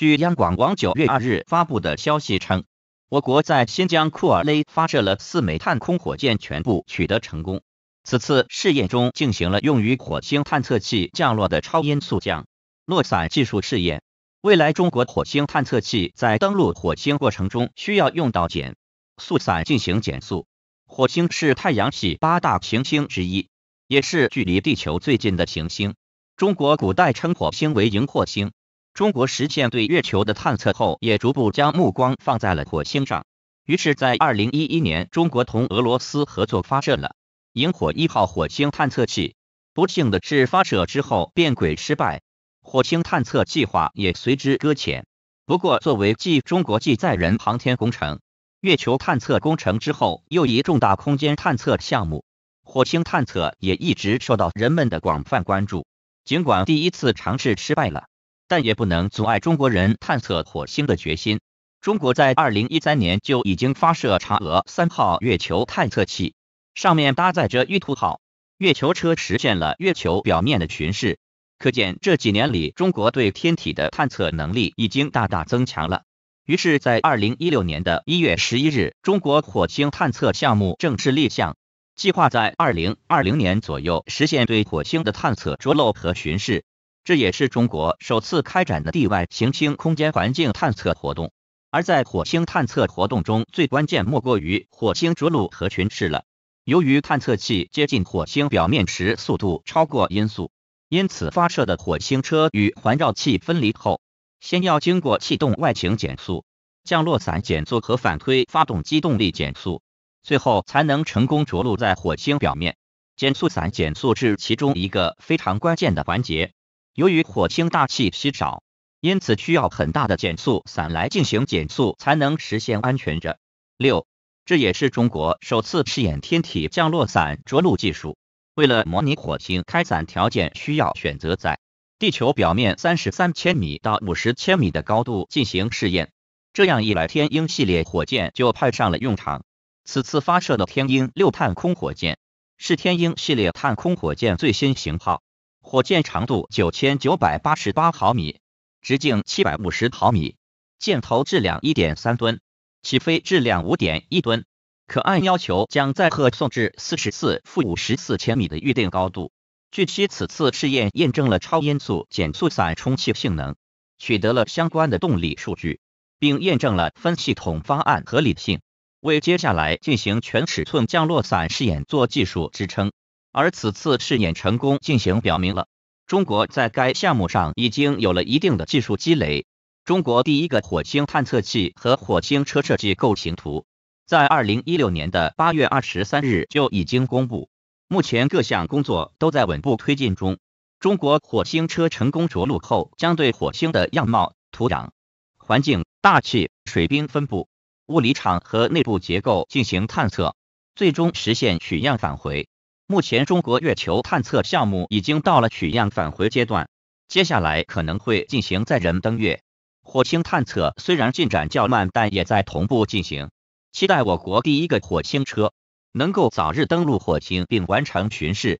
据央广网九月二日发布的消息称，我国在新疆库尔勒发射了四枚探空火箭，全部取得成功。此次试验中进行了用于火星探测器降落的超音速降落伞技术试验。未来中国火星探测器在登陆火星过程中需要用到减速伞进行减速。火星是太阳系八大行星之一，也是距离地球最近的行星。中国古代称火星为荧惑星。中国实现对月球的探测后，也逐步将目光放在了火星上。于是，在二零一一年，中国同俄罗斯合作发射了“萤火一号”火星探测器。不幸的是，发射之后变轨失败，火星探测计划也随之搁浅。不过，作为继中国继载人航天工程、月球探测工程之后又一重大空间探测项目，火星探测也一直受到人们的广泛关注。尽管第一次尝试失败了。但也不能阻碍中国人探测火星的决心。中国在二零一三年就已经发射嫦娥三号月球探测器，上面搭载着玉兔号月球车，实现了月球表面的巡视。可见这几年里，中国对天体的探测能力已经大大增强了。于是，在二零一六年的一月十一日，中国火星探测项目正式立项，计划在二零二零年左右实现对火星的探测、着陆和巡视。这也是中国首次开展的地外行星空间环境探测活动。而在火星探测活动中，最关键莫过于火星着陆和巡视了。由于探测器接近火星表面时速度超过音速，因此发射的火星车与环绕器分离后，先要经过气动外形减速、降落伞减速和反推发动机动力减速，最后才能成功着陆在火星表面。减速伞减速是其中一个非常关键的环节。由于火星大气稀少，因此需要很大的减速伞来进行减速，才能实现安全着。六，这也是中国首次试验天体降落伞着陆技术。为了模拟火星开伞条件，需要选择在地球表面三十三千米到五十千米的高度进行试验。这样一来，天鹰系列火箭就派上了用场。此次发射的天鹰六探空火箭是天鹰系列探空火箭最新型号。火箭长度九千九百八十八毫米，直径七百五十毫米，箭头质量一点三吨，起飞质量五点一吨，可按要求将载荷送至四十四负五十四千米的预定高度。据悉，此次试验验证了超音速减速伞充气性能，取得了相关的动力数据，并验证了分系统方案合理性，为接下来进行全尺寸降落伞试验做技术支撑。而此次试验成功进行，表明了中国在该项目上已经有了一定的技术积累。中国第一个火星探测器和火星车设计构型图，在二零一六年的八月二十三日就已经公布。目前各项工作都在稳步推进中。中国火星车成功着陆后，将对火星的样貌、土壤、环境、大气、水冰分布、物理场和内部结构进行探测，最终实现取样返回。目前，中国月球探测项目已经到了取样返回阶段，接下来可能会进行载人登月。火星探测虽然进展较慢，但也在同步进行。期待我国第一个火星车能够早日登陆火星并完成巡视。